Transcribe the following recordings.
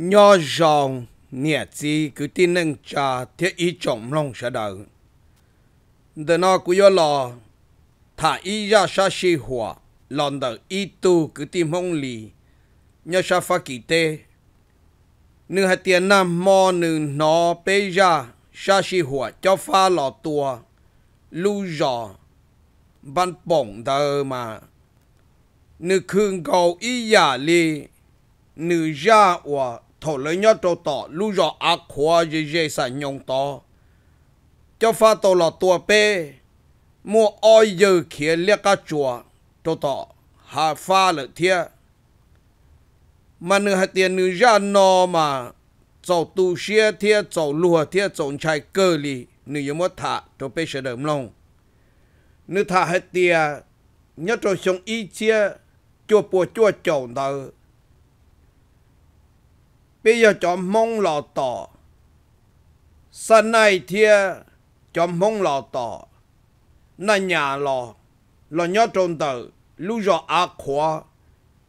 nho giòn nghĩa gì cứ tin nâng cha thiết ý trọng lòng sẽ đợi đời nó cứ do lo thả ý ra sa si hòa lòn đợi ý tu cứ tin mong lì nhớ sa pha kỳ tê nữ hạt tiền nam mò nữ nó bê ra sa si hòa cho pha lò tua lưu giò ban bổng đời mà nữ khương cầu ý giả lì nữ ra hòa thổ lấy nhớ trâu tỏ lũ rõ ác khóa dê dê xả nhông tỏ cho pha tổ lọ tua bê mua oi dư khía liếc cá chùa trâu tỏ hà pha lợi thia mà nửa hạt tiền nữ ra nò mà cháu tu xia thia cháu lùa thia cháu chạy cơ lì nữ yếu mất thả trâu bê sẽ đợi mông nửa thả hạt tiền nhớ trâu sống ý chia chua bùa chua chồng đâu bây giờ cho mong lò tỏ sân này thia cho mong lò tỏ na nhà lò lò nhớ trôn tử lu rõ á khóa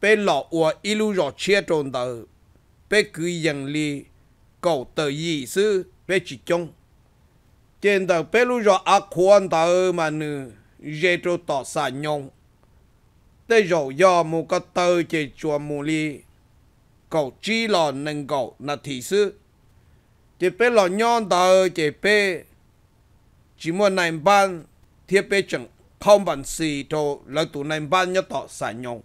bê lò ua y lu rõ chia trôn tử bê cứ dân li cầu tử yi sư bê chỉ chung trên tử bê lu rõ á khóa tử mà nữ dê trô tỏ xa nhông tê rõ do mù có tơ chê chua mù li cầu chi là nâng cầu là thị sư chỉ bé là nhon tờ chỉ bé chỉ muốn nành ban thiết bé chẳng không bằng gì đồ là tụ nành ban nhớ tọ sản nhung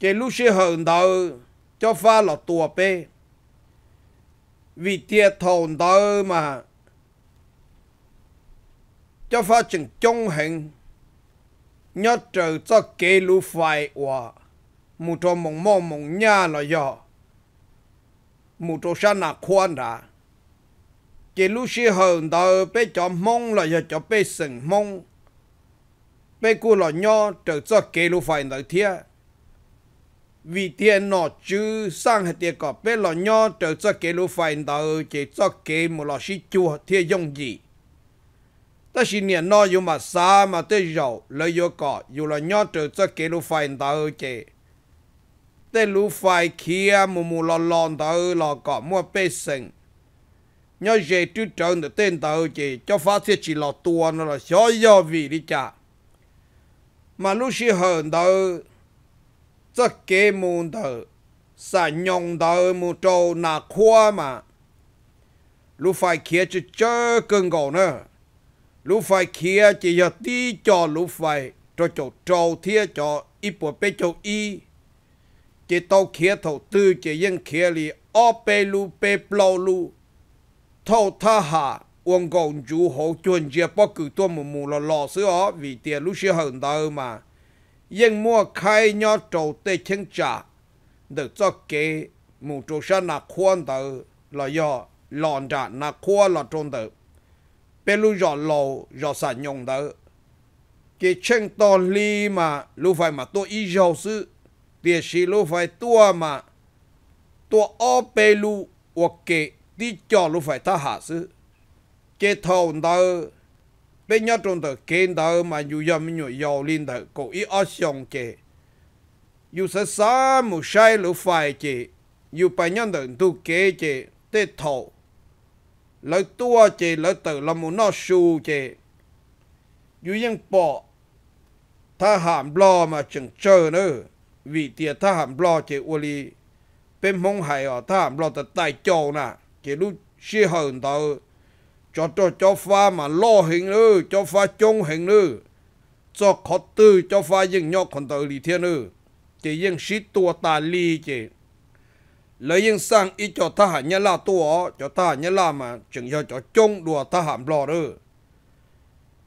chỉ lúc sẽ hờn tờ cho pha là tùa bé vì tiệt thồn tờ mà cho pha chẳng trông hình nhớ trời cho kê lũ phải hòa mu to mông mông mông nya lo yo mu to sa na khoan ra chỉ lúc xí hờn tờ bé cho mông lo giờ cho bé sừng mông bé cô lo nho trở cho kê lúc phải nợ thia vì tiền nọ chứ sang hết tiền có bé lo nho trở cho kê lúc phải nợ chỉ cho kê một lo xí chua thia dùng gì ta xin nhận nó dù mà xa mà tới rồi lấy vô cọ dù lo nho trở cho kê lúc phải nợ chỉ tê lũ phai kia mù mù lò lòn tờ lò cọ mua bê sinh nhớ dễ trước trơn được tên tờ chỉ cho phát sẽ chỉ lò tua nó là xó do vì đi chả mà lũ xí hờn tờ chắc kế mù tờ xả nhông tờ mù trâu nà khoa mà lũ phai kia chỉ chớ cơn gầu nữa lũ phai kia chỉ giờ tí cho lũ phai cho chỗ trâu thia cho ít bộ bê chỗ y chỉ tàu kia tàu tư chỉ yên kia li ô bê lu bê bao lu tàu tha hạ ông công chủ hậu chuẩn chỉ bắt cử tôi mù mù là lò sữa ó vì tiền lúc xưa hơn đâu mà yên mua khai nhau trầu tê chân trả được cho kế mù trâu sa nà khoan đâu là do lòn trả nà khoan là trôn đâu bê lu giò lò giò sản nhung đâu cái chân to li mà lu phải mà tôi ý giàu sự tia shi lu phải tua mà tua o pe lu ok đi cho lu phải ta hạ sư kê thầu đâu bên nhau trong tờ kê đâu mà dù giờ mình nhủ giàu lên tờ cổ ý ở xong kê, dù sẽ xa mù sai lu phải kê, dù bà nhân tờ tu kê kê, tê thầu lợi tua kê lợi tờ là mù nó su kê, dù yên bỏ ta hàm lo mà chẳng chờ nữa วิเตียท่ามรอเจอวลี เป็นมงไห่อท่ามรอจะตายจอนะเจลุเชี่ยหันเตอจอดจอดฟ้ามาล่อเหิงเออจอฟ้าจงเหิงเออจอดขอตื้อจอดฟ้ายิงยอกคนเตอลีเทียนเออเจยิงชิดตัวตาลีเจ แล้วยิงสร้างอีจอดทหารันี่ลาตัวจอดทหารันี่ลามาจึงยอดจอดจงดัวทหารรอเออ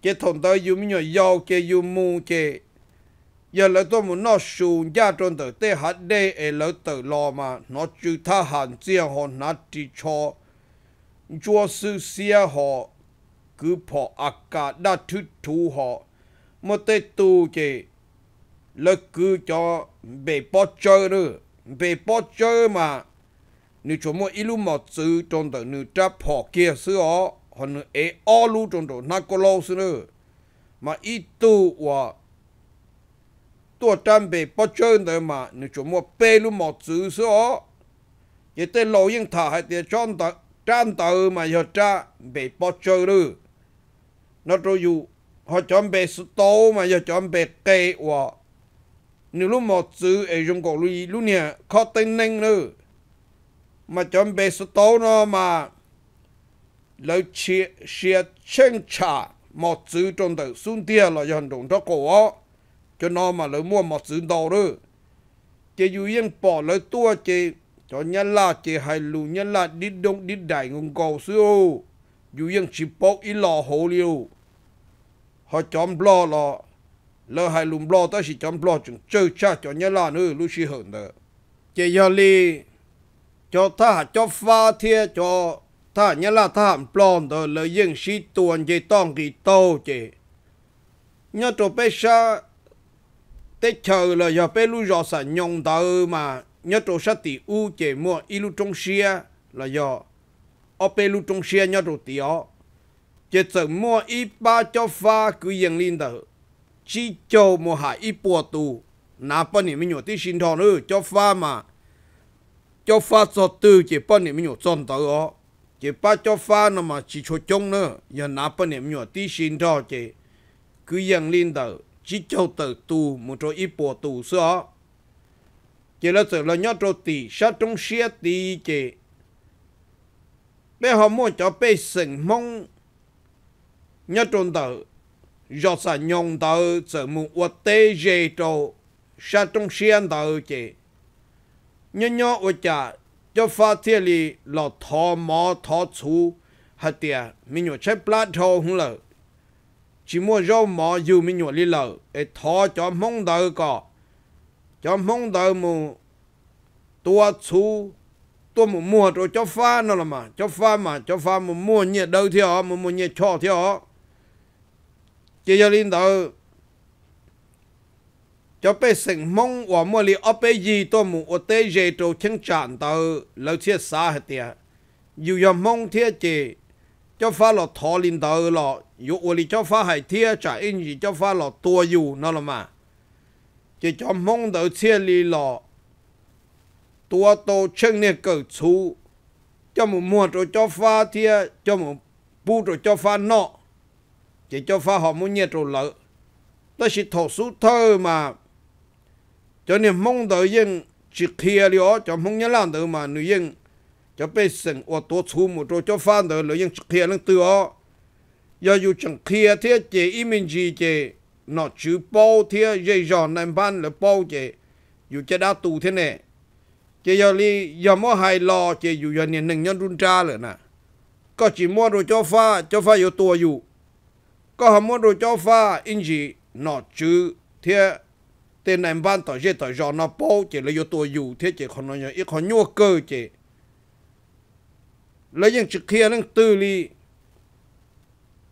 เจถนเตออยู่มิหน่อยยาวเจยู่มูเจ giờ lỡ tôi muốn nó sùn gia trôn tử tê hạt đê ế lỡ tử lo mà nó chữ tha hàn chia họ nà trì cho chúa sư xia họ cứ phỏ ạc cả đã thứ thú họ mà tê tu chê lỡ cứ cho bề bó chơi nữa bề bó chơi mà nếu chúng mua lưu mà chữ trôn tử nữ trap họ kia sư họ họ nữ ế ô lưu trôn tử nà cô lâu sư nữa mà ít tu hoặc ตัวจำเป็นปัจจัยเดิมมาหนูจะมัวเปลุหมดซื้อซะยังแต่เรายังถ่ายเดี๋ยวจอนตัจานเติมมาอยากจะเป็นปัจจัยเลยนั่นเราอยู่เขาจำเป็นสตอมาอยากจำเป็นเกว่าหนูรู้หมดซื้อไอ้ยงกุลีรู้เนี่ยเขาเต็งเน่งเลยมาจำเป็นสตอเนาะมาแล้วเชียเชียเชิงชาหมดซื้อจนเติมสุนเดียเราอย่างตรงตะกัว cho nó mà lấy mua một sự đồ đó chỉ dù yên bỏ lấy tua chỉ cho nhà là chỉ hay lù nhà là đi đông đi đại ngung cầu siêu dù yên chỉ bốc ít lò hồ liu họ chọn blo lò lỡ hay lùm blo ta chỉ chọn blo chúng chơi cha cho nhà là nữa lúc chỉ hơn nữa chỉ giờ li cho ta cho pha thiê cho ta nhà là ta blon đó lỡ yên sĩ tuần chỉ tông kỳ tô chỉ nhớ cho bé sa thế chờ là giờ bé lu giờ sa nhông tờ mà nhớ trâu sát tỷ u chế mua ít lu trong xia là giờ ở bé lu trong xia nhớ trâu tiếu chế sợ mua ít ba cho pha cứ yên linh tờ chỉ cho mua hai ít bùa tù nà bên này mình nhổ tí xin thọ nữa cho pha mà cho pha cho tư chế bên này mình nhổ tròn tờ ó chế ba cho pha nó mà chỉ cho chung nữa giờ nà bên này mình nhổ tí xin thọ chế cứ yên linh tờ chỉ cho tự tu một chỗ ít bộ tu sửa, chỉ là sự là nhớ chỗ tì sát trong xe tì chỉ bé họ mua cho bé sừng mong nhớ trong tự do sa nhông tự sự mù uất tê dê chỗ sát trong xe tự chỉ nhớ nhớ ở chả cho phát thiên là thọ mò thọ chú hạt tiệt mình nhớ chế plát thâu hùng lợi chỉ mua cho mỏ dù mình nhổ đi lợ để thọ cho mong đợi cỏ cho mong đợi mù tua chú tua mù mua rồi cho pha nó là mà cho pha mà cho pha mù mua nhiệt đâu thì họ mù mua nhiệt cho thì họ chỉ cho linh đợi cho bé sinh mong ở mua li ở bé gì tua mù ở tê dê trâu chân chán đợi lâu chia xa hết tiệt dù giờ mong thiết chỉ cho pha lọ thò linh đầu lọ dụ uli cho pha hải thia trả in gì cho pha lọ tua dù nó là mà chỉ cho mong đầu chia lì lọ tua tô chân nè cờ chú cho một mua rồi cho pha thia cho một bu rồi cho pha nọ chỉ cho pha họ muốn nhiệt rồi lợ đó chỉ thổ số thơ mà cho nên mong đợi dân chỉ kia đi cho mong nhớ làm được mà nữ dân cho bé sinh và tổ chú một rồi cho phan đời lợi những kia lưng tự ó giờ dù chẳng kia thế chế ý mình gì chế nọ chữ bao thế dây giòn nằm ban là bao chế dù chế đá tù thế này chế giờ li giờ mua hai lò chế dù giờ nền nâng nhân rung tra rồi nè có chỉ mua rồi cho pha cho pha yêu tua dù có hầm mua rồi cho pha in gì nọ chữ thế tên nằm ban tỏi dây tỏi giòn nó bao chế là yêu tua dù thế chế còn nó ít còn nhua cơ chế lấy những chiếc kia nâng tư li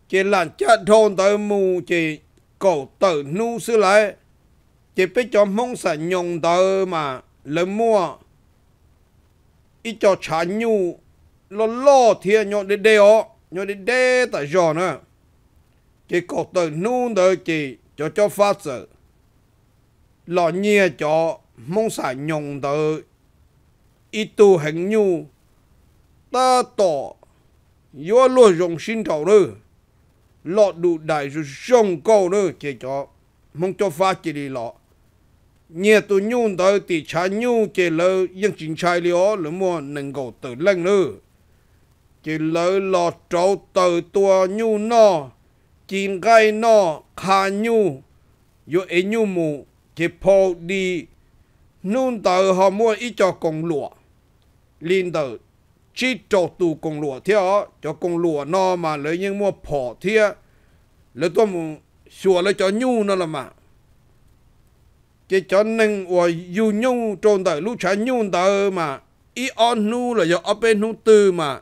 chỉ làm cha thôn tới mù chỉ cậu tử nu sư lại chỉ biết cho mong sẽ nhung tới mà lấy mua ít cho trả nhu lo lo thiên nhọn đi đeo nhọn đi đe tại giò nữa chỉ cậu tử nu tới chỉ cho cho phát sự lo nhia cho mong sẽ nhung tới ít tu hành nhu ta tỏ do lo dòng xin thảo nữa lọ đủ đại rồi sông cầu nữa chỉ cho mong cho phát chỉ đi lọ nhẹ tôi nhung tới thì cha nhung chỉ lỡ dân chính sai trai lió lỡ mua nâng cầu tự lên nữa chỉ lỡ lọ trâu tự tua nhung nó chín gai nó khá nhung yo ấy nhung mù chỉ phô đi nung tới họ mua ít cho công lụa liên tử chỉ cho tu công lụa theo cho công lụa nó mà lấy những mua phỏ theo lấy tôi muốn sửa lấy cho nhu nó là mà cái cho nên và dù nhu trôn tới lúc chả nhu tới mà ý on nu là do ở bên nu tư mà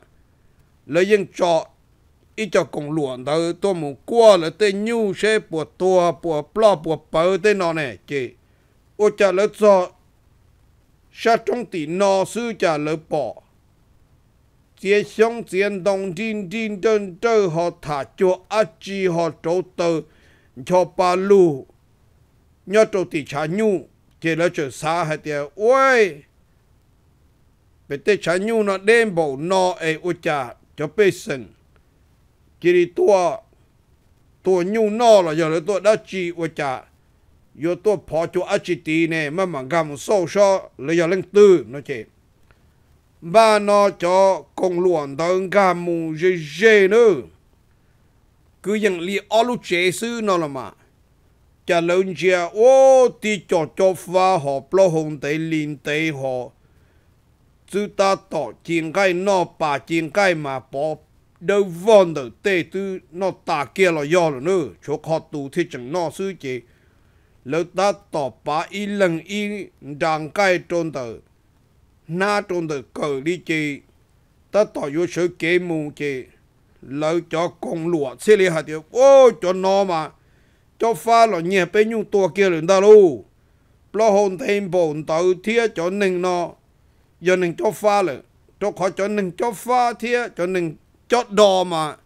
lấy những cho ý cho công lụa tới tôi muốn qua là tên nhu sẽ bùa tua bùa plo bùa bờ tên nó này chỉ ô cha lấy cho sa trong tỷ nó sư cha lấy bỏ đồng tiền trâu họ họ cho cho ba lu nhớ tổ tỷ cha nhu chỉ là chỗ xa hay tiệt ôi bây tê cha nhu nó đem bộ nó ấy u cha cho bê sinh chỉ đi tua tua nhu nó là giờ là tua đã chi u cha giờ tua phó cho achi tì nè mà mà gam sâu sâu là giờ lên tư nó chỉ ba nó cho công luận tầng cả mù dê dê nữa cứ những li ô lu chế sư nó là mà chả lớn chia ô ti cho cho pha họ plo hồng tây liền tây họ chúng ta tỏ chiến cái nó bà chiến cái mà bỏ đâu vòn đầu tê tư nó ta kia là do rồi nữa chỗ họ tù thì chẳng nó sư chế lâu ta tỏ bà y lần y đàng cái trôn tờ na trong từ cờ đi chi ta tỏ vô sự kế mù chi lỡ cho con lụa xí lì hạt điều ô cho nó mà cho pha lọ nhẹ bên nhung tua kia lên ta lu lo hôn thêm bổn tự thia cho nâng nó giờ nâng cho pha lợ cho khó cho nâng cho pha thia cho nâng cho đò mà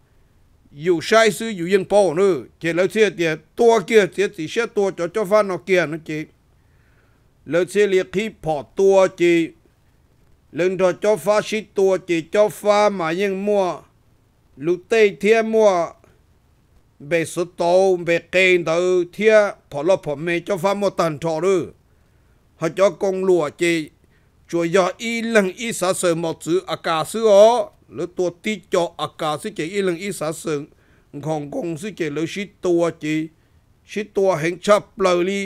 dù sai sư dù yên bổ nữa chỉ lỡ xia tiền tua kia chỉ chỉ xia tua cho cho pha nó kia nó chị lỡ xia liệt khi bỏ tua chị ลึงถอเจ้าฟ้าชิตัวจีเจ้าฟ้ามายังมั่วลุเตเทียมั่วเบสโตเบเกนเตอเทียพอลพอเมเจ้าฟ้ามตันทอรือหาเจ้ากงหลวจีช่วยยออีหลังอีสาเสือมอซื้ออากาศซื้อหรือตัวตีเจาะอากาศซื้อจีอีหลังอีสาเสือของกงซื้อจีหรือชิตัวจีชิตัวแห่งชับเปลืลี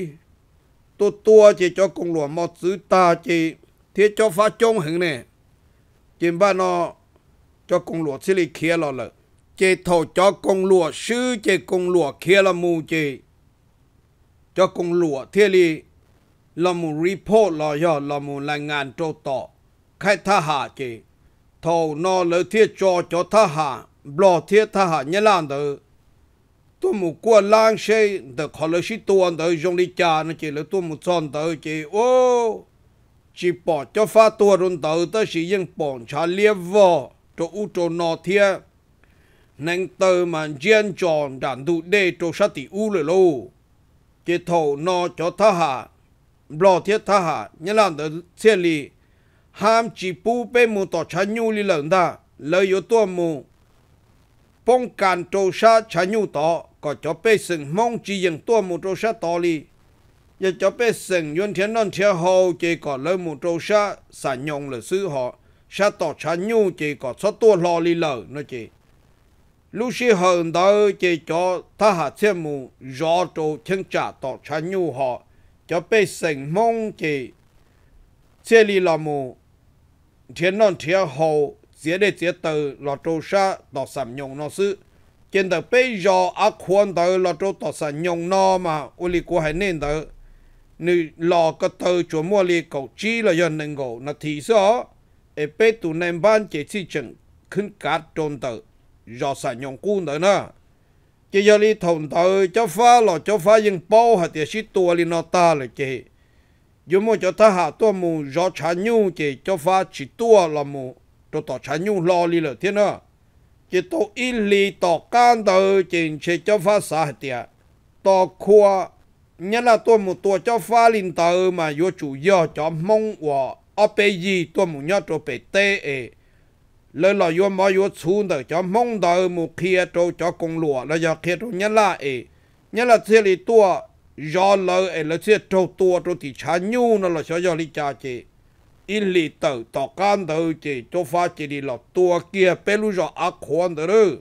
ตัวตัวจีเจ้ากงหลวมอดซื้อตาจี thế cho phá chông hứng này, chìm ba nó cho công lụa xí lì kia lò lợ chế thổ cho công lụa sư chế công lụa kia là mù chế cho công lụa thế lì là mù report lò yò là mù là ngàn trâu tọ khai tha hạ chế thổ nó lỡ thế cho cho tha hạ bỏ thế tha hạ nhé làn đỡ tôi mù qua lang xe đỡ khó lỡ xí tuần đỡ dùng đi cha nó chế lỡ tôi mù chọn đỡ chế ô chỉ bỏ cho pha tua run tàu tới chỉ dân bỏ cha liếp vò cho u cho nọ thia nên từ mà riêng tròn đàn đủ đê cho sát tỷ u lửa lô chỉ thầu nọ cho tha hạ bỏ thiết tha hạ nhớ làm từ xe lì ham chỉ pu bê mù tỏ chá nhu lì lợn ta lời yếu tua mù phong càn cho sát chá nhu tỏ có cho bê sừng mong chỉ dân tua mù cho sát tỏ lì giờ bé sừng yun non thiên hồ chỉ có lời mù trâu sa sa nhông là sư họ sa tỏ sa nhu chỉ có số tua lo li lờ chỉ lúc khi hơn đó chỉ cho ta hạ thiên mù rõ trâu thiên trả tỏ sa nhu họ cho bé sừng mong chỉ chia li lò mù thiên non thiên hồ dễ để dễ từ lò trâu sa tỏ sa nhông nó sư trên tờ bây giờ ác quan tờ lò trâu tỏ sa nhông nó mà uli của nên tờ nếu lo có tàu cho mua lì cầu chi là dân nên ngộ nó thì sao ở bên tụ nên ban chế chỉ chừng khinh cả trôn tờ, do sản nhong cu nữa nè chỉ giờ đi thông tờ cho phá lo cho phá dân bao hạt tiền xí tua lì nó ta là chỉ dù mà cho ta hạ tua mù do chả nhu chỉ cho phá chỉ tua là mù cho tỏ chả nhu lo lì là thế nè chỉ tổ ít lì tỏ can tờ chỉ chỉ cho phá xã hạt tiền tỏ khoa nhất là tôi một tuổi cho pha linh tờ mà vô chủ do cho mong và ở bề gì tôi một nhớ cho bề tê ê lỡ là vô mà vô xuống tờ cho mong tờ một kia cho cho công lụa là giờ kia cho nhất là ấy nhất là thế thì tôi do lời ê là thế cho tôi cho thì chả nhu nó là cho do lý cha chị in lì tờ tỏ can tờ chị cho pha chị đi lọt tôi kia bê lúc cho ác khoan tờ rồi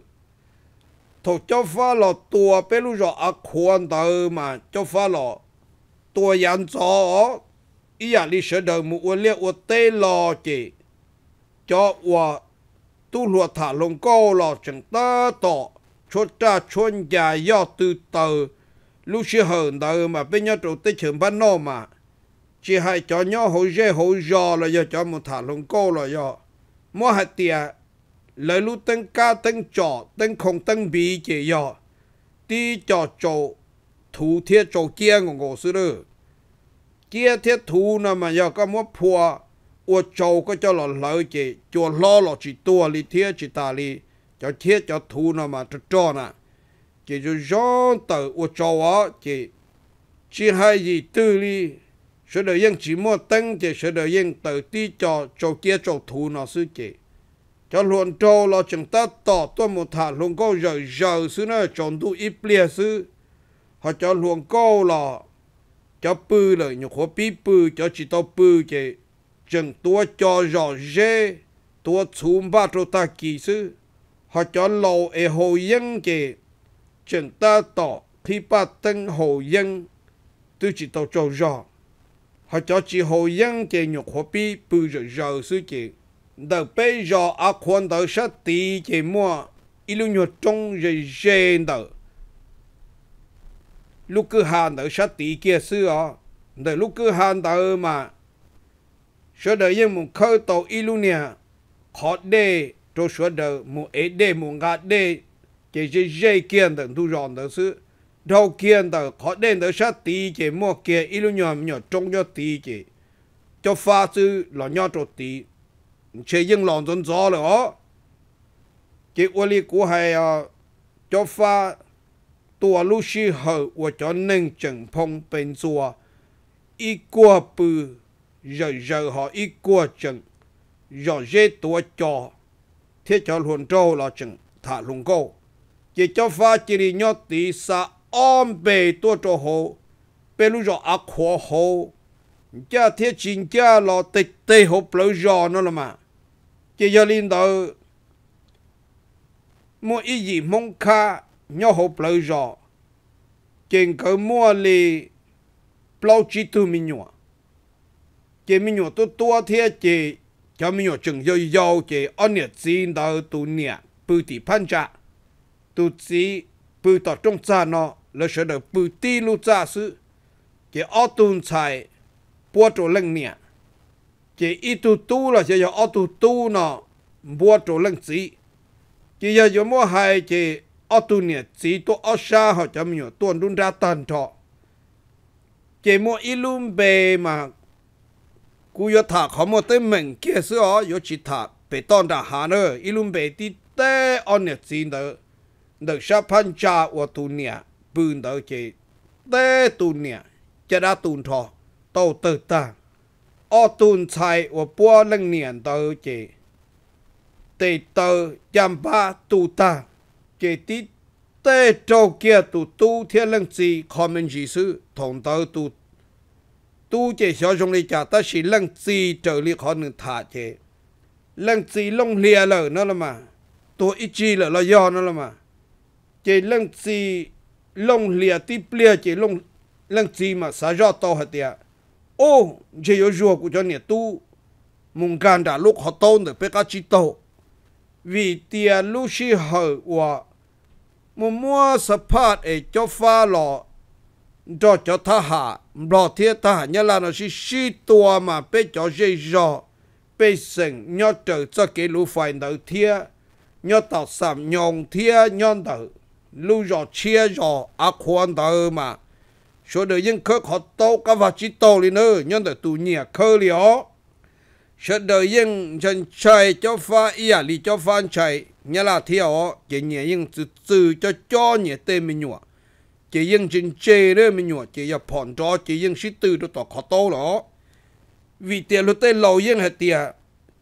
ถูกเจ้าฟ้าหลอตัวเป็นลูกจออักควรเตอมาเจ้าฟ้าหลอตัวยันจออียาลิเสดมูอวเลียวเตลอเจจอวตู้หลวถาลงก็หลอจังตาต่อชดจ้าชนยายอตือเตอลูกเชื่อเหินเตอมาเป็นยอดตัวเตเฉิมบ้านนอมา chỉ hai cho nhau hỗ trợ hỗ trợ là giờ cho một thả lồng câu là giờ mua hạt tiền lời lu tân ca tân trò tân không tân bị chế yo đi trò trò thủ thiết trò kia ngô ngô sư lư kia thiết thủ nà mà yo có mua phua ua trò có cho lọ lỡ chế, chùa lo lọ chỉ tua li thiết chỉ ta li cho thiết cho thủ nà mà trò trò nà chỉ cho gió tờ ua trò á chế, chỉ hai gì tư li sẽ được yên chỉ mua tân chế sẽ được yên tờ đi trò trò kia trò thủ nó sư chế cho luôn trâu lo chúng ta tỏ tôi một thả luôn câu giờ giờ xứ nó chọn tu ít bia xứ họ cho luôn câu là cho bư là nhục khó bí bư cho chỉ tao bư chứ chừng tua cho giờ dê tua xuống ba trâu ta kỳ xứ họ cho lâu e hồ dân chứ chúng ta tỏ khi ba tân hồ dân tôi chỉ tao cho giờ họ cho chỉ hồ dân chứ nhục khó bí bư giờ giờ xứ chứ the bây giờ à quan đầu sát tí chỉ mua ilu nhuột trong rồi gen đầu lúc cứ hàn đầu sát tí kia sư à lúc cứ hàn đầu mà số đời yên một khơi tàu ilu nè khó đê cho số đời một ế đê một ngã đê chỉ chỉ dây kiên đầu thu ròn đầu sư đầu kiên đầu khó đê đầu sát tí chỉ mua kia ilu nhuột nhuột trong nhuột tí chỉ cho pha sư là nhuột tí chế yên lòng dân gió rồi ó chế ô lý của hay à, cho pha tua lu shi hờ của cho nên chẳng phong bên xua y qua bư giờ giờ họ y qua chẳng giờ dễ tua cho thế cho luôn trâu là chẳng thả luôn câu chế cho pha chỉ đi nhớ tí sa om bề tua cho hồ bê lu rồi ác hồ hồ cha thiết chính cha lo tịch tê hộp lâu giò nó là mà chỉ giờ lên đó mua ý gì mong kha nhau hộp lời rõ trên cơ mua lì bao chỉ tu mình nhọ chỉ mình nhọ tu tua thế chỉ cho mình nhọ chừng giờ giàu chỉ ăn nhiệt gì đó tu nhiệt bự tỷ phan cha, tu chỉ bự tọt trong cha nó là sẽ được bự tỷ lu cha sư, chỉ ở tuần chạy bùa trộn lăng nhiệt chỉ ít tu tu là chỉ giờ ở tu tu nó mua chỗ lăng chỉ chỉ giờ giờ mua hai chỉ ở tu nè chỉ tu ở xa họ chấm nhiều tuân đun ra tần thọ chỉ mua ít luôn bề mà cú yo thà họ mua tới mình kia xưa ó yo chỉ thà bề tòn đã hà nữa ít luôn bề tí tế ở nè chỉ nữa được sa pan cha của tu nè bươn đầu chỉ tế tu nè chỉ đã tuần thọ tàu tự tàng อตุนชัว่าปัวลังเนียนเตอเจเตเตอจำปาตูตาเจติเตโจเกียตูตูเทียลังจีคอมเมนจีซื้อถงเตอตูตูเจ小兄弟家但是ลังจีเจอลีคอนึ่งถาเจลังจีลงเลียเลยนั่นละมาตัวอีจีเลยละยอนั่นละมาเจลังจีลงเลียที่เปลี่ยเจลงลังจีมาสายอดโตหัดเดีย ô chế yếu rùa của cho nhiệt tu mùng gan đã lúc họ tôn được biết cá chỉ tổ vì tiền lúc xí hở của mùng mua sập phát để cho pha lọ cho cho tha hạ lọ thiết tha hạ nhớ là nó xí xí tua mà biết cho chế dò biết sừng nhớ trở cho cái lũ phải đầu thiết nhớ tạo sạm nhon thiết nhọn đầu lũ dò chia dò ác quan đầu mà số đời dân khơ họ tô cả vật chỉ tô lên nữa nhân đời tù nhẹ khơ lió số đời dân chân chạy cho pha ia à li cho phan chạy nhà là theo à chỉ nhẹ dân từ từ cho cho nhẹ tên mình nhọ chỉ dân chân chê nữa mình nhọ chỉ giờ phòn cho chỉ dân sĩ từ đó tỏ họ tô đó vì tiền lúc tên lâu dân hết tiền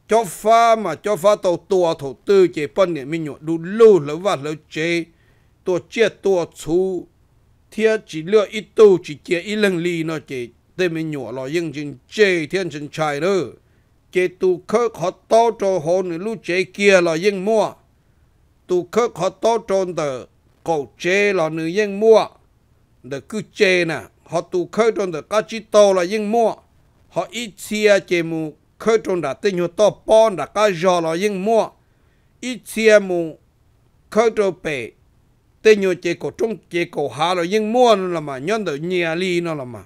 cho pha mà cho pha tàu tua thổ tư chỉ phân nhẹ mình nhọ đủ lưu lỡ và lỡ chế tua chia tua chú thiên chỉ lựa ít tu chỉ kia ít lần lì nó chỉ để mình nhỏ lo nhưng chân chê thiên chân chài nữa chế tu khơ họ to cho hồn lu chế kia lo nhưng mua tu khơ họ to trôn tờ cầu chế lo nữ nhưng mua để cứ chế nè họ tu khơ trôn tờ cá chi to lo nhưng mua họ ít xia chế mù khơ trôn đã tên hồ to pon đã cá giò lo nhưng mua ít xia mù khơ trôn bể tê nhớ chế cổ trong chế cổ hà rồi nhưng mua nó là mà nhân đời nhà li nó là mà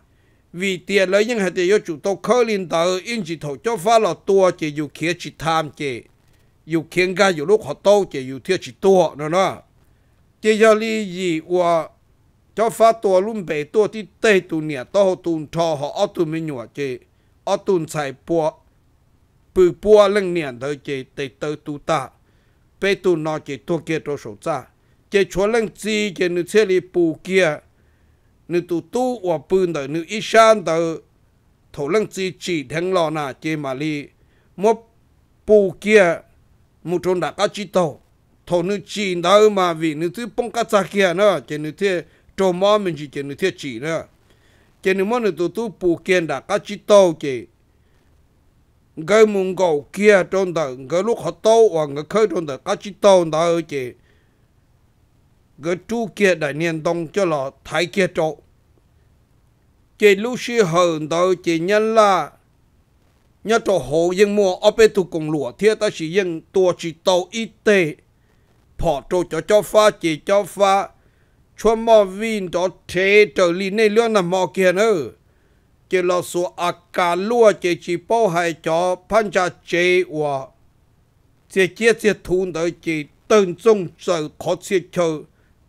vì tiền lấy nhưng hay tiền yêu chủ tàu khơi lên tàu yên chỉ thầu cho phá lọ tua chế dù kia chỉ tham chế dù khiến ga dù lúc họ tàu chế dù thiết chỉ tua nó nó chế giờ li gì qua cho phá tua luôn bể tua thì tê tu nè tàu tu thò họ ở tu mới nhọ chế ở tu xài bùa bự bùa lưng nè thôi chế tê tơ tu ta bê tu nó chế tua kia cho sổ ra chế chỗ lăng chi chế nữ xe li bù kia nữ tu tu và bùn tới nữ ít san tới thổ lăng chi chỉ thằng lò nà chế mà li một bù kia một trong đã cá chi tàu thổ nữ chỉ đâu mà vì nữ thứ bông cá cha kia nữa chế nữ thế trộm mò mình chỉ chế nữ thế chỉ nữa chế nữ mò nữ tu tu bù kia đã cá chi tàu chế cái mùng gầu kia trong đời cái lúc họ tàu hoặc cái khơi trong đời cá chi tàu đó chế cái chú kia đại niên tông cho là thái kia chỗ chỉ lưu xí hờn tới chỉ nhân là nhớ cho hồ dân mua ở bên tu cùng lụa thiệt ta chỉ dân tua chỉ tàu y tế họ cho cho cho pha chỉ cho pha cho mò vin cho thế trở li này lương là mò kia nữa chỉ là số à cả lúa chỉ chỉ bao hay cho phan cha chế hòa chỉ chết chết thun tới chỉ từng trong sở khó chết chờ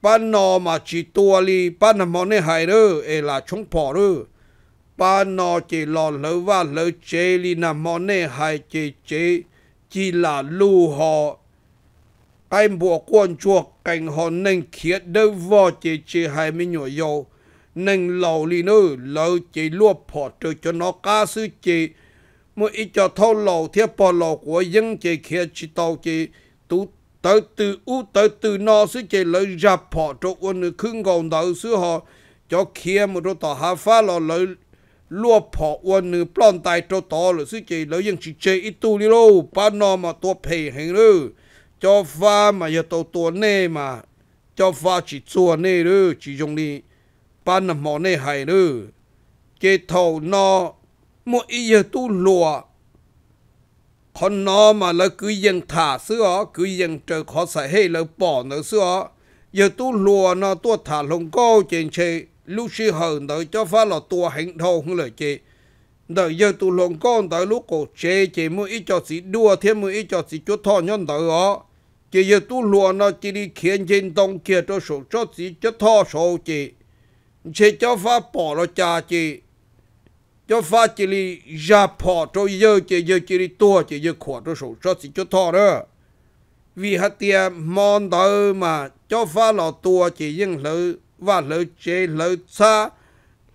pan no mà chỉ tua li pan nằm món này hay đó là chống bỏ đó pan no chỉ lo lỡ và lỡ chế li nằm món này hay chỉ chế chỉ là lưu họ cái bộ quan chuộc cảnh họ nên khiết đâu vò chỉ chỉ hay mình nhỏ dầu nên lầu li nữa lỡ chỉ lúa bỏ trừ cho nó cá sư chỉ một cho thâu lầu thiết bỏ lầu của dân chỉ khiết chỉ tàu chỉ tú ตู้ตือ้ตู้ตื้นอสิเจเลยจับพอจวันขึ้นกองตู้สือหอจะเขียมตัวต่อหาฟ้าลอเลยลวพอวันหนึ่ปล้อนตายตัวต่อหรือสิเจเลยยังชิเจอีตู้นี่รูกป้านอมาตัวเพยเห็นรือจอฟ้ามาอย่าตัวตัวเน่มาจอฟ้าชิตส่วนเน่รือชีจงนี้ป้านหมอนเน่หายรือเจ้าท่านอมวยอย่าตู้ลัว con nó mà là cứ dân thả xưa cứ dân trời khó sợ hay là bỏ nữa xưa giờ tu lùa nó tu thả lồng cô trên chị lúc xí hờ đợi cho phá là tu hành thâu không lời chị đợi giờ tu lồng con tới lúc cổ chế chị mới ít cho sĩ đua thêm mới ít cho sĩ chút thọ nhân tới đó chị giờ tu lùa nó chỉ đi khiến trên tông kia cho số cho sĩ chút thọ số chị chị cho phá bỏ nó cha chị cho phát chỉ li ra phò cho giờ chỉ giờ chỉ li tua chỉ giờ khỏa cho số cho chỉ cho thọ đó vì hạt tiền mòn đâu mà cho phát lò tua chỉ những lỡ và lỡ chế lỡ xa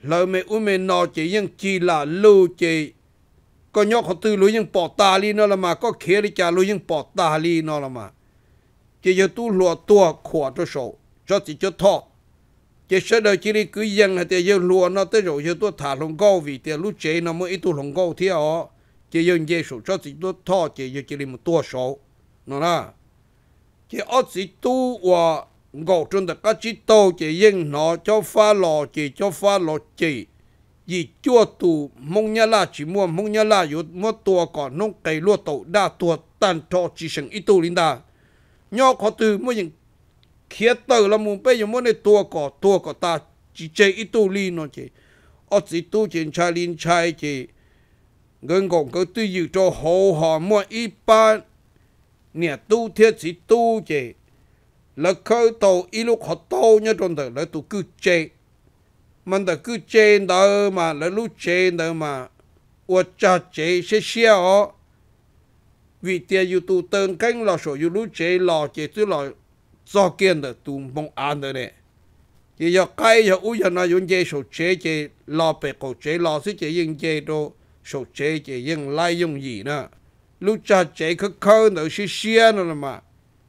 lỡ mẹ u mẹ nọ chỉ những chỉ là lưu chỉ có nhóc họ tư lối những bỏ ta li nó là mà có khế đi cha lối những bỏ ta li nó là mà chỉ giờ tu lò tua khỏa cho số cho chỉ cho thọ chỉ sợ đời chỉ đi cứ dân là tiền dân luôn nó tới rồi giờ tôi thả lồng câu vì tiền lúc chế nó mới ít tu lồng câu thế họ chỉ dân dễ số cho chỉ tôi thọ chỉ giờ chỉ đi một tua số nó là chỉ ở chỉ tu và ngộ trên tất các chỉ tu chỉ dân nó cho pha lò chỉ cho pha lò chỉ vì chua tù mong nhá là chỉ mua mong nhá là yếu mua tua còn nông cây lúa tàu đa tua tàn cho chỉ sừng ít tu linh đa nhỏ khó từ mua những khi tờ là muốn bây giờ muốn này tua cỏ tua cỏ ta chỉ chơi ít tu li nó chỉ ở chỉ tu trên chai liên chai chỉ gần gọn cái tư dự cho hồ họ mua ít ba nè tu thiết chỉ tu chỉ là khởi tàu ít lúc họ tàu nhá trong đời là tu cứ chơi mình đã cứ chơi đó mà là lúc chơi đó mà ở cha chơi sẽ xéo vì tiền yêu tu tên cánh là số youtube lúc chơi là chơi chứ là 做见的都蒙安的嘞。也要该要乌人那用这手这这老百个这老是这用这都手这这用来用易呢。lúc cha chế khứ khơ nó xí xia nó là mà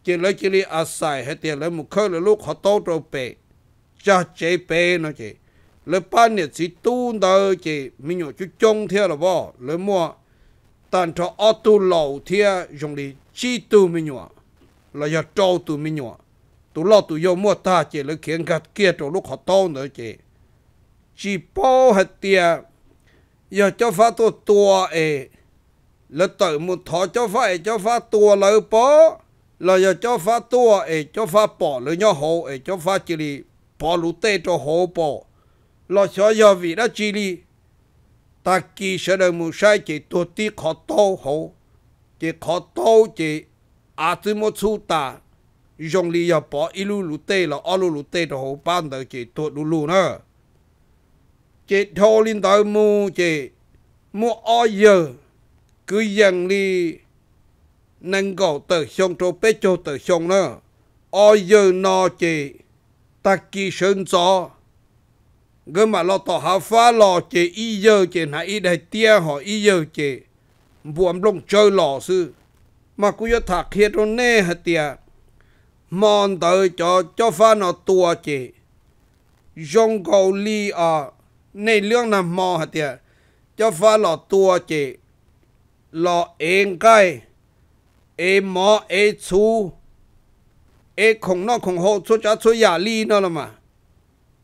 chỉ lấy chỉ lấy à xài hết tiền lấy một khơ là lúc họ tốt rồi bể cha chế bể nó chỉ lấy ban nhiệt chỉ tu đó chỉ mình nhổ chú trông theo là bỏ lấy mua tàn cho ô tu lầu theo dùng đi chi tu mình nhổ là giờ trâu tu mình nhổ tụ lo tụ yo mua ta chỉ lấy khiến gạt kia tụ lúc họ to nữa chỉ chỉ bao hết tia giờ cho phá tụ tua ê là tự một thọ cho phá ê cho phá tua lỡ bỏ là giờ cho phá tua ê cho phá bỏ lỡ nhau hồ ê cho phá chỉ li bỏ lũ tê cho hồ bỏ là cho giờ vì đó chỉ li ta kỳ sẽ đời mù sai chỉ tụ tí khó to hồ chỉ khó to chỉ à tư một chút ta là bỏ ít bán linh cứ dần đi nâng cầu từ sông trâu bé châu từ sông nữa ôi giờ nó chỉ ta kỳ sơn gió cái mà lo tỏ hạ phá lò chỉ y giờ chỉ nãy y đại tia họ y giờ chỉ buồn lông chơi lò sư mà cứ yo thạc hết rồi nè hả tia mòn tới cho cho pha nó tua chị dùng cầu li à này lương nằm mò hả tiệt cho pha lọ tua chị lọ em cái em mò em chú em không nó không hộ cho cho cho giả li nó là mà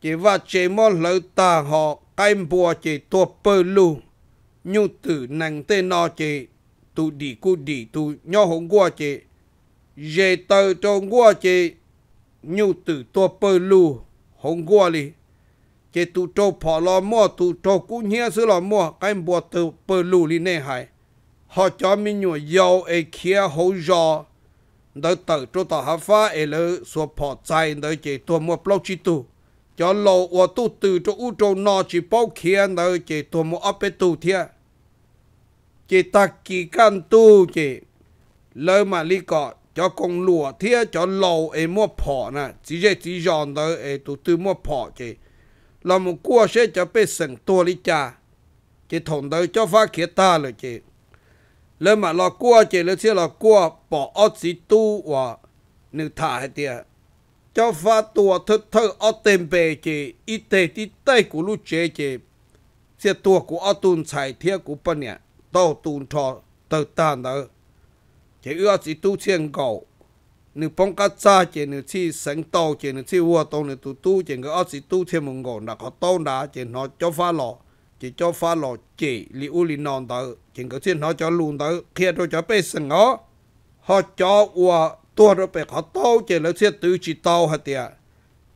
chỉ và chỉ mò lỡ ta họ cái bùa chị tua bơ lu nhu tử nàng tên nó chị tu đi cu đi tu nhau hổng qua chị dễ tờ cho ngua chế nhu tử tua bơ lù hồng ngua li chế tu cho phò lò mò tu cho cú nhia sư lò mò cái bùa tử bơ lù li nè hải họ cho mình nhua dầu ấy kia hậu giò đỡ tờ cho tờ hạ phá ấy lỡ xua phò chạy đỡ chế tua mò bọc chi tu cho lò ua tu từ cho u cho nọ chỉ bao kia đỡ chế tua mò áp bê tu thiệt chế ta kỳ can tu chế lỡ mà li cọ cho công lúa thia cho lầu ấy mua phỏ nè chỉ dễ chỉ giòn đó ấy tụ tư mua phỏ chứ làm một cua sẽ cho bé sừng tua lý cha chỉ thùng đó cho phá kia ta rồi chứ lên mà lo cua chứ lên xia lo cua bỏ ớt gì tu và nửa thả hết tiệt cho phá tua thật thật ớt tem bề chứ ít tê tí tay của lũ chế chứ xia tua của ớt tuôn xài thia của bên nè tàu tuôn thọ tàu tàn đó chỉ ưa chỉ tu thiên cầu nếu phong cách cha chỉ nếu chỉ sinh tàu chỉ nếu chỉ vua tàu nếu tu tu chỉ cái ưa chỉ tu thiên mông cầu là có tàu đã chỉ nó cho phá lọ chỉ cho phá lọ chỉ liu li non tới chỉ cái thiên nó cho luôn tới kia tôi cho bê sinh ngó họ cho vua tua rồi bê họ tàu chỉ lấy thiên tự chỉ tàu hết tiệt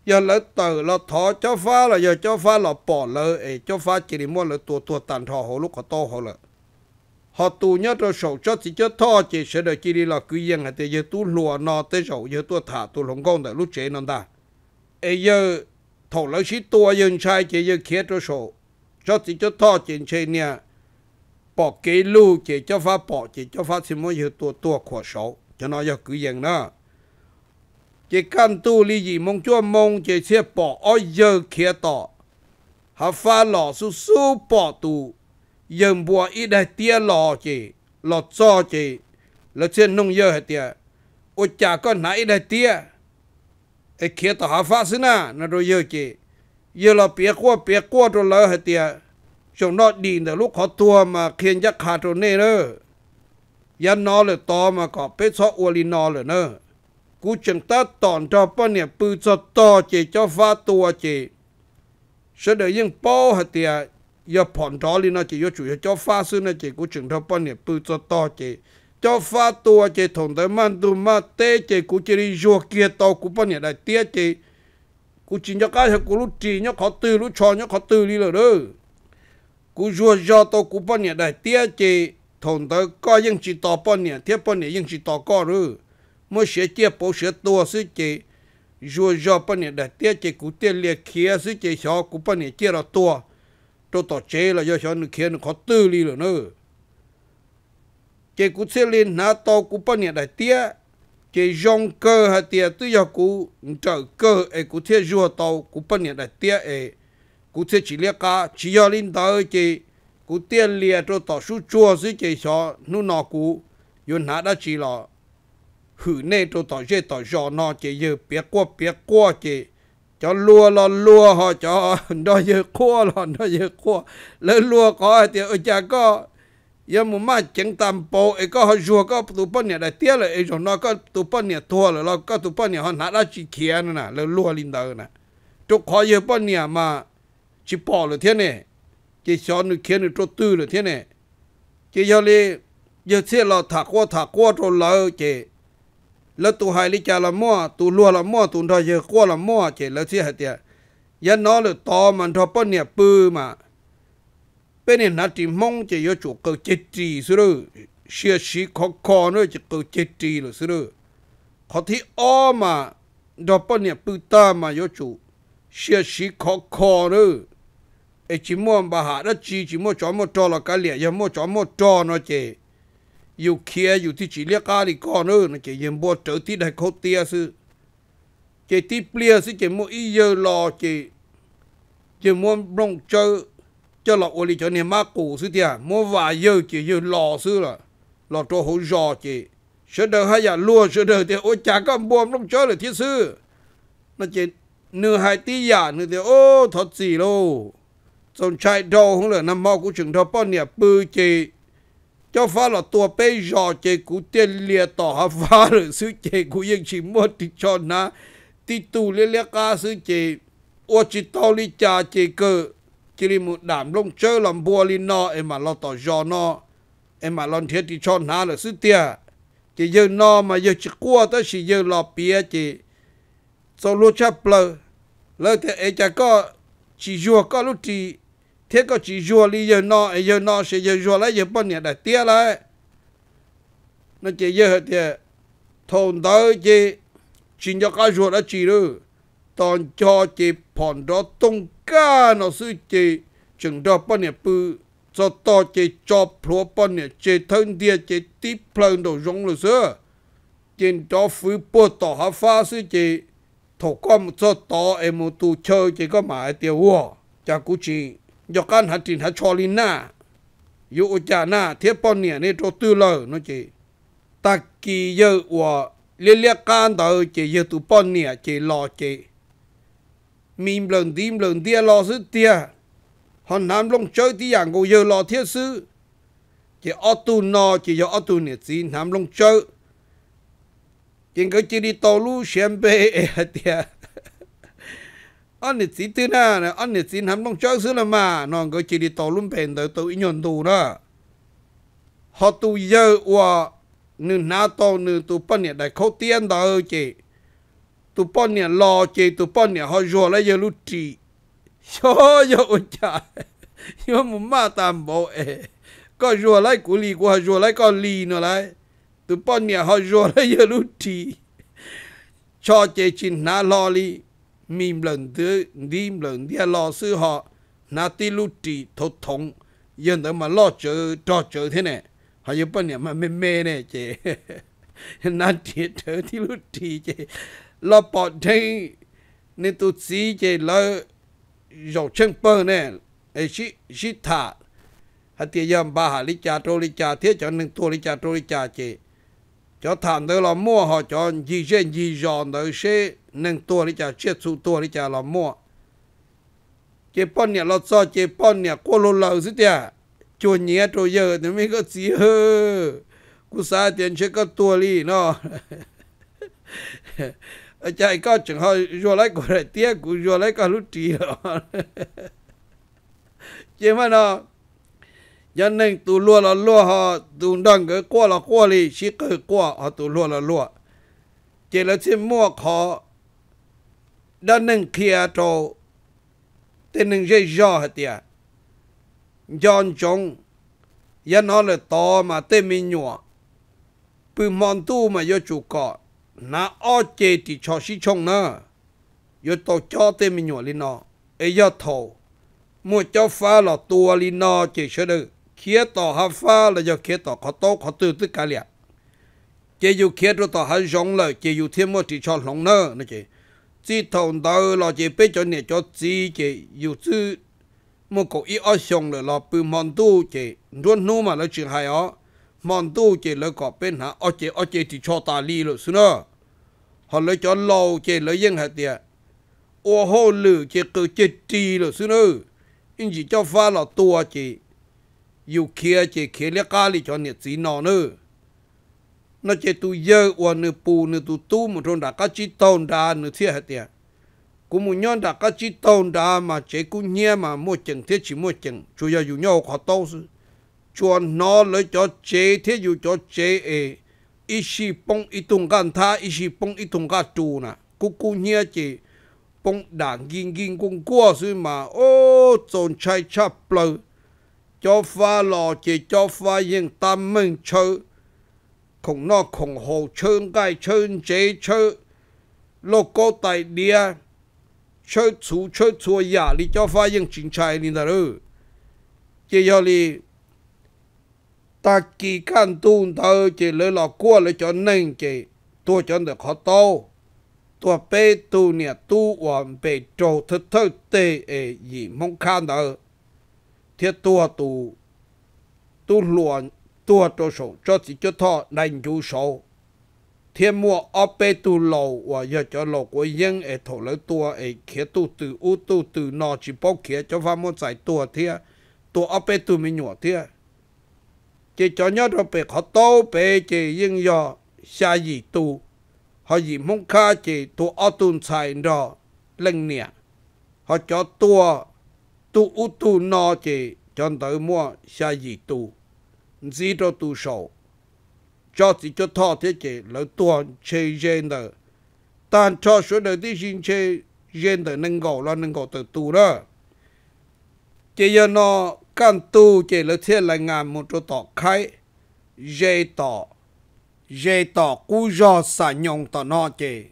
giờ lỡ từ lỡ thọ cho phá là giờ cho phá là bỏ lỡ ấy cho phá chỉ đi mua lỡ tua tua tàn thọ hồ lúc họ tàu hồ lỡ họ tu nhớ rồi sầu cho chỉ cho thọ chỉ sẽ đợi chỉ đi là cứ yên hay thì giờ tu lùa nọ tới sầu giờ tu thả tu lồng con tại lúc chế nó ta ấy giờ thầu lấy sĩ tua dân sai chỉ giờ kia rồi sầu cho chỉ cho thọ chỉ chế nè bỏ cái lu chỉ cho phá bỏ chỉ cho phá thì mới giờ tu tu khổ sầu cho nó giờ cứ yên đó chỉ căn tu lý gì mong chúa mong chỉ sẽ bỏ ở giờ kia tỏ hả phá lọ su su bỏ tu ยังบัวอีได้เตี้ยหล่อจีหล่อจ้อจีแล้วเช่นนุ่งเยอะเตี้ยอุจจาก็ไหนได้เตี้ยไอเขียต่อหาฟ้าสิน่ะนั่นเราเยอะจีเยอะเราเปียกขั้วเปียกขั้วตัวเราเตี้ยชงนอดดีแต่ลูกขอตัวมาเขียนยักษ์ขาตัวนี้เนอะยันนอเลยต่อมาก็เป็ดซออวลีนอเลยเนอะกูจังตัดตอนจอปเนี่ยปืนจอต่อจีเจ้าฟ้าตัวจีเสด็จยังป้อเตีย要碰到你那就要主要叫发生那结果整条半年不做到的，叫发多的同的慢都慢得的，估计你弱给到古半年来跌的，估计人家古路地人家对路穿人家对你了喽，古弱弱到古半年来跌的，同的高应是到半年，跌半年应是到高喽，没学接不学多是的，弱弱半年来跌的古跌裂开是的小古半年跌了多。tôi tỏ chế là do cho chọn khiến khó tư li rồi nữa chế cú xe lên ná to cú bao nhiêu đại tía chế dòng cơ hạt tía tư do cú trở cơ ấy cú xe rùa tàu cú bao nhiêu đại tía ấy cú xe chỉ liệt cả chỉ do lên tới chế cú tiền liệt tôi tỏ số chua dưới chế cho nu nọ cú yun ná đã chỉ là hử nê tôi tỏ chế tỏ giò nọ chế giờ biết qua biết qua chế จอลัวลอนลัวหอจอดอยเยขั้วหลอนดอยเยขั้วแล้วลัวก็อเตียวจากก็ยังมุมาจงตามโปเอก็หอชัวก็ตุปนเนี่ยได้เตี้ยเลยไอจอนอก็ตุปนเนี่ยทัวเลยเราก็ตุปนเนี่ยหอหนาราชิเขียนน่ะแล้วลัวลินเดอร์น่ะ จุกคอยเยอปนเนี่ยมาชิปอเลยเทียเนี่ยจะสอนเขียนตัวตื้อเลยเทียเนี่ยจะยอเลยเยอะเสียเราถักกัวถักกัวจนเราเจแล้วตัวหายลิจาละมั่วตัวลัวละมั่วตัวทอเยกัวละมั่วเจแล้วเสียเตียยันน้อหรือตอมันทอป้นเนี่ยปื้มา เป็นเนี่ยนาทีมงเจะยจุกเกิดเจตีสุดเชียชีคอคอเนจะเกิดเจตีหรือสุดขอที่อ้อมาดอป้นเนี่ยปื้ตามายจุเชียชีคอคอเนไอจิมมอนบาหาดจีจิมมอจอมมอจอละกะเลียยมมอจอมมอจอเนาะเจอยู่เคียอยู่ที่จีเลียกาลิกอนเออนะเจยังบัวเจอที่ได้เขาเตียซึเจที่เปลี่ยซึเจมัวอีเยอรอเจเจมัวลงเจอเจอหลอกอลิจเนี่ยมากูซึเตียมัวว่าเยอเจเยอรอซึล่ะหลอกตัวหูรอเจเสดอให้อย่าลัวเสดอเตียโอจาก็บวมลงเจอเลยที่ซื้อนั่นเจเนื้อหายตีหยาเนื้อเตียโอ้ทอดสีโลจนชายดองเหลือน้ำมอกูถึงทอป้อนเนี่ยปือเจ cho pha là tua bê giò chế cú tiền lìa tỏ hà pha rồi sư chế cú yên chỉ mua thì cho na thì tù lê lê ca sư chế ô chỉ tao li cha chế cơ chỉ li một đảm lông chơi làm bùa li nọ em mà lo tỏ giò nọ em mà lon thiết thì cho na là sư tia chế giờ no mà giờ chỉ qua tới chỉ giờ lò bia chế sau lúc chắp lơ lơ thì ấy chả có chỉ dùa có lúc thì thế có chỉ rùa đi giờ nọ giờ nọ sẽ giờ rùa lại giờ bao nhiêu đại tiếc lại nó chỉ giờ thì thôn tới chỉ chỉ cho cái rùa đó chỉ rồi tòn cho chỉ phòn đó tung ca nó sư chỉ chừng đó bao nhiêu bự cho to chỉ cho phù bao nhiêu chỉ thân địa chỉ tiếp lên đồ rong rồi xưa chỉ đó phứ bộ tỏ hạ pha sư chỉ thổ con một cho to em một tu chơi chỉ có mãi tiêu hoa cha cú chỉ do kan ha tin ha cholina ujana thia pon nia ne to tu lo no chi ta ki ye wo le le kan da chi ye tu pon nia chi lo chi mim lon dim lon nam long chơi ti yang go ye lo thia su chỉ ở tu no chỉ do ở tu nè chỉ chơi chỉ có chỉ đi tàu lu xem bê tiệt À, ăn nít xí tư na nè ăn nít xí hắn bông chơi xứ mà nòng cái chỉ đi tàu luôn bền tới tàu nhon tù đó họ tù giờ và nửa na tàu nửa tù bận nè đại khâu tiền đó chị tù bận nè lo chị tù bận nè họ rùa lại giờ lút chị cho giờ ôn chả nhưng mà má tam bộ ê có rùa lại cú lì của rùa lại có lì nữa lại tù bận nè họ rùa lại giờ lút chị cho chị chín na lo lì mìm lần thứ đêm lần đi lo sư họ na ti lu trì thốt thống dân đó mà lo chờ trò chờ thế này họ giúp bọn mà mê mê này chị na trì chờ ti lu trì chị lo bỏ đây nên tôi chỉ chị lo dầu chân bơ này ấy chỉ chỉ thả hạt tiền yam ba hạt lý cha, trô lý cha, thiết cho nên tôi lý cha, trô lý cha, chị cho thằng đó là mua họ cho gì gen gì giòn đó sẽ หนึ่งตัวที่จะเชื่อสูตัวที่จะเรามั่วเจปอนเนี่ยเราซอเจปอนเนี่ยกัว่นเราสิเตียจวนเนี้ยตัวเยอะแต่ไม่ก็สีเฮกูสาเตียนเชก็ตัวลี่เนาะอาจารย์ก็จังเขาโยนไรก็ได้เตี้ยกูโยนไรก็รู้ดีหรอเจมันเนาะยันหนึ่งตัวลัวเราลัวฮะตัวดังก็กลัวเรากัวลี่ชิกก็กลัวฮะตัวลัวเราลัวเจแล้เชี่มั่วคอ đã nâng kia cho tên nên dễ do hết tiệt John Chong yên nó là to mà tên mình nhỏ bự mòn tu mà yo chủ cọ na o chê thì cho sĩ chong nữa yo tổ cho tên mình nhỏ lên nó ấy yo thầu mua cho pha là tua lên nó chỉ sơ được kia tỏ ha pha là do kia tỏ khó tốt khó tư tất cả liệt chỉ dù kia tỏ ha giống lời chỉ dù thêm một chỉ cho lòng nữa nó chỉ จีทองดาวเราจะไปจนเนี่ยจะจีจะอยู่ซื่อมุกอีอ้อชงเลยเราปืนมันตู้จะรุนนู้มาแล้วจึงหายอ๋อมันตู้จะแล้วก็เป็นหาอ๋อเจอ๋อเจติชอตาลีเลยสินะฮัลโหลจะเราจะเลยยังหัดเดียวโอ้โหหลือจะเกิดเจิตจีเลยสินะอินจีเจ้าฟ้าลราตัวเจะอยู่เคียเจะเคียเลี้ยกาลีจนเนี่ยจีนอนเนอ nó chỉ tu dơ và nửa bù nửa tu tu một trong đã cá chi tồn đã nửa thiệt hết tiệt cũng muốn nhon đã cá chi tồn đã mà chế cũng nhẹ mà mua chừng thiết chỉ mua chừng chủ yếu dùng nhau khó tâu sư cho nó lấy cho chế thiết dù cho chế ấy ít si bông ít tung gan tha ít si bông ít tung gan tru nè cũng cũng nhẹ chỉ bông đàn gin gin cũng qua sư mà ô tròn chạy chắp lơ cho pha lò chỉ cho pha yên tâm mình chơi คงนอของหอเชิงไกเชิงเจเชิลกโกไตเดียเชิชูเชิชัวยาลิเจ้าฟายังจิงชานี่นะรู้เจียลีตะกี้กันตูนเธอเจเลยหลอกกลัวเลยจนหนึ่งเจตัวจนเด็กขอโตตัวเปตูเนี่ยตู้วันเปโจทึทึเตเอีมงคัาเธอเทียตัวตูตู้หลวง tua cho số cho chỉ cho thọ đánh chú số thiên mua ở bê tu lầu và giờ cho lầu của dân ở thổ lỡ tua ở kia tu từ u tu từ nọ chỉ bao kia cho pha mua giải tua thia tua ở bê tu mình nhỏ thia chỉ cho nhớ rồi bê khó tàu bê chỉ dân giờ xa gì tu họ gì mong kha chỉ tua ở tu xài đó lên nè họ cho tua tu u tu nọ chỉ cho tới mua xa gì tu chỉ cho tu sầu cho chỉ cho thọ thế chế lỡ tuần chế gen đó tan cho số đời đi xin chế gen đó nâng gầu lo nâng gầu từ tù đó chế giờ nó can tù chế lỡ thế là ngàn một chỗ tỏ khai dê tỏ, dê tỏ cú do xả nhông tỏ nó chế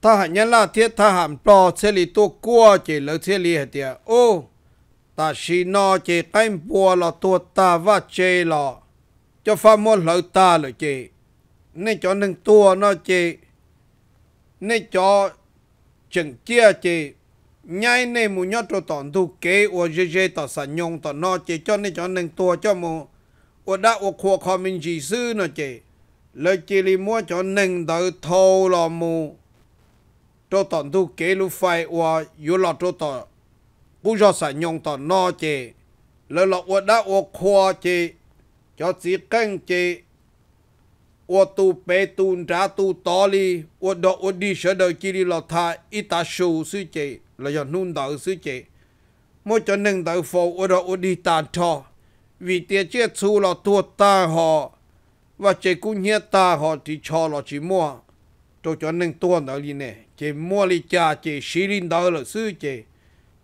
ta hẳn nhớ là thiết ta hẳn bò chế lì tu cua chế lỡ thế lì hả tiệt ô ta chỉ no chỉ cái bùa là tua ta và chê là cho pha mua lợi ta là chị nên cho nên tua nó chị nên cho chừng chia chị nhai nên mu nhót cho tòn thu kế ô dê dê tỏ sản nhung tỏ no chị cho nên cho nên tua cho mu ô đã ô khua khó mình chỉ sư nó chị lời chị li mua cho nên đợi thâu là mu cho tòn thu kế lu phai ô yếu là cho tòn bú cho sa nhung tỏ no chê lỡ lọ ua đã ua khoa chê cho chỉ canh chê ua tu bê tu ra tu to li ua đọ ua đi sở đời chi đi lọ tha ít ta sù sư chê là do nôn đợi sư chê mỗi cho nâng đợi phô ua đọ ua đi tàn thọ vì tiền chết su lọ tua ta họ và chế cũng nhé ta họ thì cho lọ chỉ mua cho cho nâng tua đợi li nè chế mua li cha chế xí linh đợi là sư chê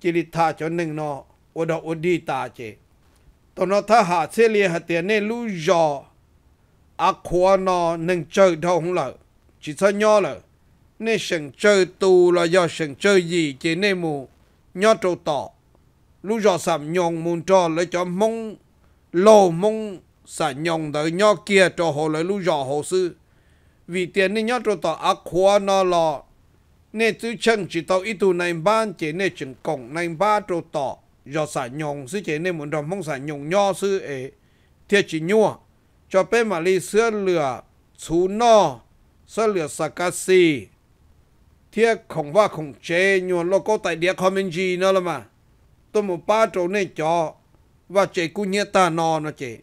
จิริธาจนหนึ่งนออดอดีตาเจตอนนทหาเสลียหเตียนลูยออาขวานอหนึ่งเจอดองเลยจิตยอเลยนี่ฉันเจอตูลอยอฉันเจอยีเจเนมูยอดต่อลูยอสามยองมุนจอเลยจอมงโลมงสายยองเดยอเกียจอหเลยลูยอหซื้อวีเตียนนี่ยอดต่ออาขวานอลอ nè chữ chân chỉ tàu ít tu này ban chế nên chừng cổng này ba trâu tỏ do xả nhồng sư chế nên muốn đồng mong xả nhồng nho sư ấy thiệt chỉ nhua cho bé mà ly sữa lửa chú no sữa lửa si thiệt khổng va khổng chế nhua lo có tại địa comment gì nữa là mà tôi một ba trâu nên cho và chế cú nhẹ ta no nó chế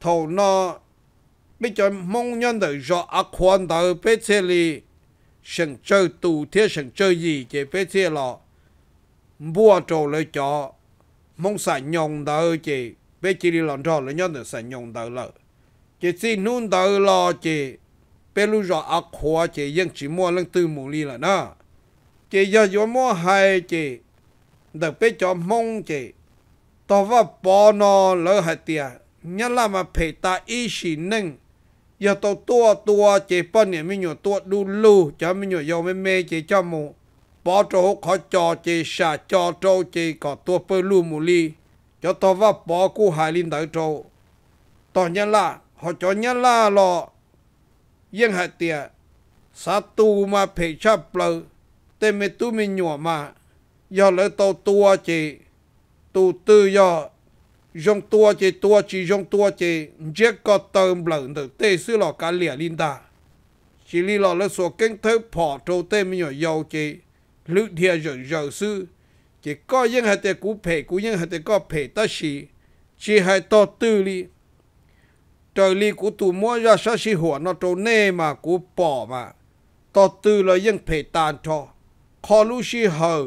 thầu no bây giờ mong nhân đời do ác quan đời bé chế li sân chơi tù thế sân chơi gì chế phế thế lọ mua trâu lời cho mong xả nhông đỡ chế phế chỉ đi lòn trò lời nhon được xả nhông đỡ lợ chế xin nôn đỡ lọ chế phế lúc rõ ác hóa chế yên chỉ mua lưng tư mù li là nà chế giờ gió mua hai chế được phế cho mong chế tao vào bò nó lỡ hai tia nhất là mà phê ta ý chỉ nâng อย่าตัวตัวตัวเจป้อนเนี่ยไม่หยุดตัวดูลูจะไม่หยุดยอมไม่เมจเจ้ามูปอโจขอจอเจชาจอโจเจกอตัวเปลูมูลีจะตัวว่าปอกูหายลินเตอโจตอนยันล่ะขอจอยันล่ะรอยังหายเตียสัตูมาเพชาเปลือเต็มไม่ตู้ไม่หยุดมาอย่าเลยตัวตัวเจตูตื้อย่อ tua tua tua chỉ có tê sư lọ ta chỉ lọ là số kinh thức bỏ trâu tê mình nhỏ dầu chỉ lưu thiệt rồi rồi sư chỉ có những hạt tê cú phê cú những hạt tê có phê ta xì chỉ hai to tư lý trời lý cú tù mua ra sa xì hỏa nó trâu nê mà cú bỏ mà to tư là những phê tàn cho khó lưu xì hờ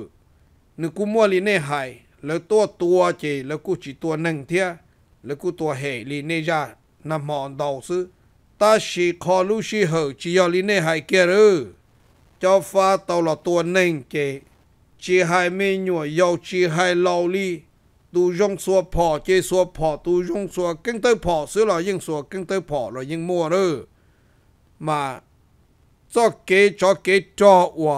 nếu cú mua lý nê hài แล้วตัวตัวเจแล้วกูจีตัวหนึ่งเทียแล้วกูตัวเหลีเนจานำมอนดาวซื้อตาชีคอลูชีเหอจียอลิเนหายเกลือเจ้าฟ้าตลอตัวหนึ่งเจจีหายไม่หน่วยาวจีหายเหลาลีตูยงสัวพอเจสัวพอตูยงสัวก่งเตอพอซื้อหล่อยิงสัวก่งเตอพอหล่อยิงมัวเออมาจอกเกจอกเกจอวะ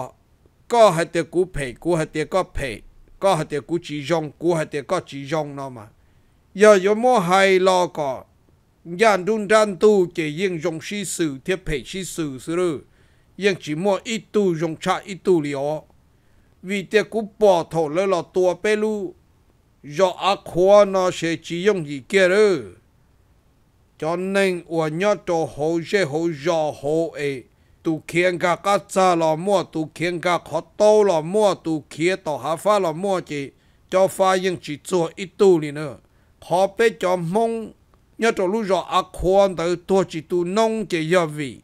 ก็ให้เตียกูเพยกูให้เตียก็เพย có hạt tiêu cú chỉ rong cú hạt tiêu có chỉ rong nó mà giờ giờ mua hai lo có dàn đun đan tu chỉ riêng rong sĩ sử thiết phải sĩ sử sử rồi riêng chỉ mua ít tu rong cha ít tu lió vì tiêu cú bỏ thổ lỡ lọ tua bê lu do ác hóa nó sẽ chỉ dùng gì kia rồi cho nên ở nhà cho hồ sẽ hồ do hồ ấy tu khiêng cả cá cha lò mua tu khiêng cả khó tô lò mua tu khía tỏ hạ pha lò mua chỉ cho pha nhưng chỉ cho ít tu nữa khó bé cho mong nhớ cho lúc rồi à khoan tới tua chỉ tu nông chỉ giờ vì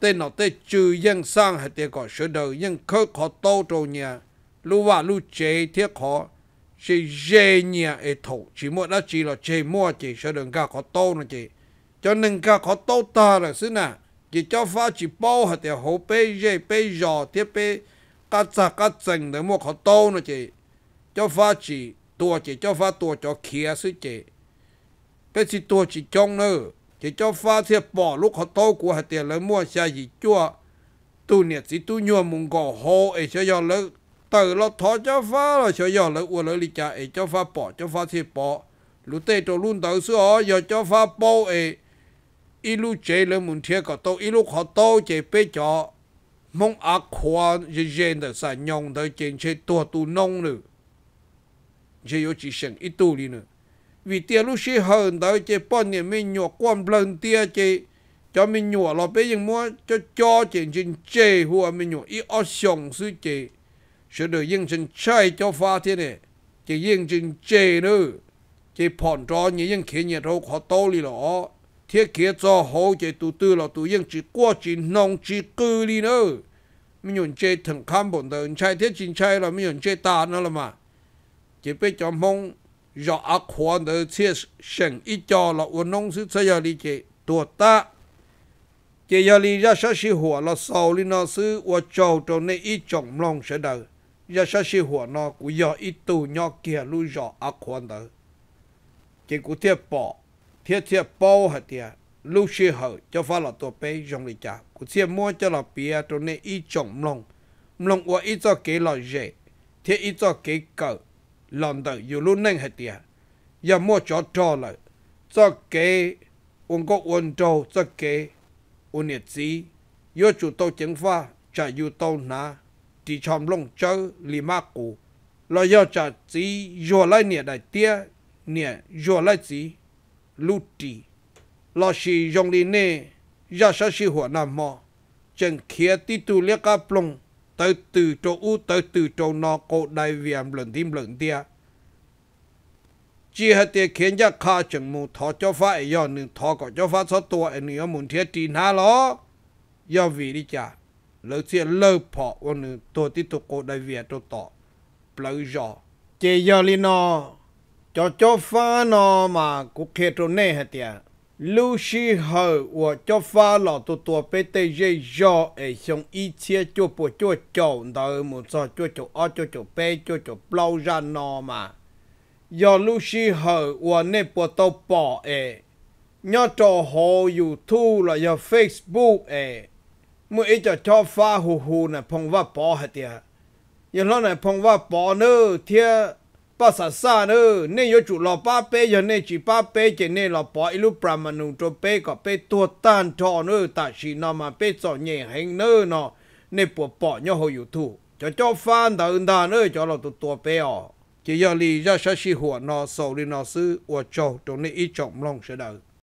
tên nó tên trừ dân sang hay tiền có sửa đời nhưng khớ khó tô trâu nhà lúc và lúc chế thiết khó chỉ dễ nhà ấy thổ chỉ mua đó chỉ là chế mua chỉ sửa đời cả khó tô nữa chỉ cho nên cả khó tô ta là xứ nào chỉ cho phá chỉ bao hạt thì hậu bê dê bê giò tiếp bê cá chả cá chừng để mua khó tô nữa chị cho phá chỉ tua chỉ cho phá tua cho kia sư chị bê chỉ tua chỉ trông nữa chỉ cho phá thì bỏ lúc khó tô của hạt thì lấy mua xe gì chua tu nhiệt chỉ tu nhua mùng gò hồ ấy cho do lấy từ lo thó cho phá rồi cho do lấy uổng lấy lý cha ấy cho phá bỏ cho phá thì bỏ lũ tê cho luôn tới xưa giờ cho phá bao ấy ilu chế lên muốn thiệt có tô ilu khó tô chế bê cho mong ác khoa dễ dàng được sa nhong tới trên chế tua tu nông nữa chế yếu chỉ sinh ít tu đi nữa vì tiền lúc xí hơn tới chế bọn này mình nhọ quan lần tiền chế cho mình nhọ lo bê nhưng mua cho cho trên trên chế hùa mình nhọ ít ở sông sư chế sẽ được yên trên chạy cho phá thế này chế yên trên chế nữa chế phòn cho như yên khiến nhiệt hậu khó tô đi lọ thiết kế cho hậu chế tụ tư là tụ yên chỉ quá chỉ nông chỉ cư đi nữa mình nhận chế thằng khám bọn tờ chạy thiết chính chạy là mình nhận chế ta nữa là mà chỉ biết cho mong do ác hóa tờ thiết sinh ít cho là uốn nông sư xây ra đi chế tụ ta chế ra đi ra sát sĩ hùa là sau đi nó sư và chầu cho nên ít trọng lòng sẽ đời ra sát sĩ hùa nó cũng do ít tù nhỏ kia lưu do ác hóa tờ chỉ cũng thiết bỏ thiết thiết bao hạt tiền lúc xưa hở cho phá là tổ bé trong lịch trả cụ xưa mua cho là bia trong nên ít trồng lòng lòng qua ít cho kế là dễ thiết ít cho kế cỡ lòng tự dù lúc nâng hạt tiền giờ mua cho trò lại cho kế ông có ông trâu cho kế ông nhiệt gì do chủ tàu chính pha trả dù tàu na chỉ chọn lòng chơi lì mã cũ là do trả gì do lại nhiệt đại tia nhiệt do lại gì lụt trì lo xì jong lì nê ra sa xì hỏa nằm mò chẳng khía ti tu liếc cá plong tới từ chỗ u tới từ chỗ nó cổ đại viêm lần tim lần tia chỉ hết tiền khiến ra khá chẳng mù thọ cho phải do nên thọ có cho phát số tuổi anh nữa muốn thiết trì na lo do vì đi cha, lỡ xe lơ pho, anh nữa tôi ti tu cổ đại viêm tôi tỏ lỡ rõ chỉ do lý nó cho cho pha nó mà cụ khe trô nè hả tìa lưu shi hờ của cho pha lọ tù tù bê tê dê dò ế xong y chia chô bộ chô chô đờ một sò chô chô o chô chô bê chô chô blau ra nó mà do lưu shi hờ của nè bộ tàu bỏ ế nhớ cho hồ youtube là do facebook ế mỗi ít cho cho pha hù hù nè phong vã bỏ hết tìa giờ nó này phong vã bỏ nữa thiệt ป้าสาสาเนอเนี่ยยจุรอป้าเป้ยันเนี่ยจีป้าเป้เจเนี่ยรอปออีลูปรามานุตัวเป้ก็เป้ตัวตานจอเนอตาชีนามาเป้จอเนี่ยเฮงเนอเนาะเนี่ยปวดปอย่อหอยู่ทูจะจ้าฟ้านดาอินดาเนอจะเราตัวตัวเป้อจียาลีจะใช้ชีหัวนอสอรีนอซื้ออวดจอตรงนี้อีจอมลงเสด็จ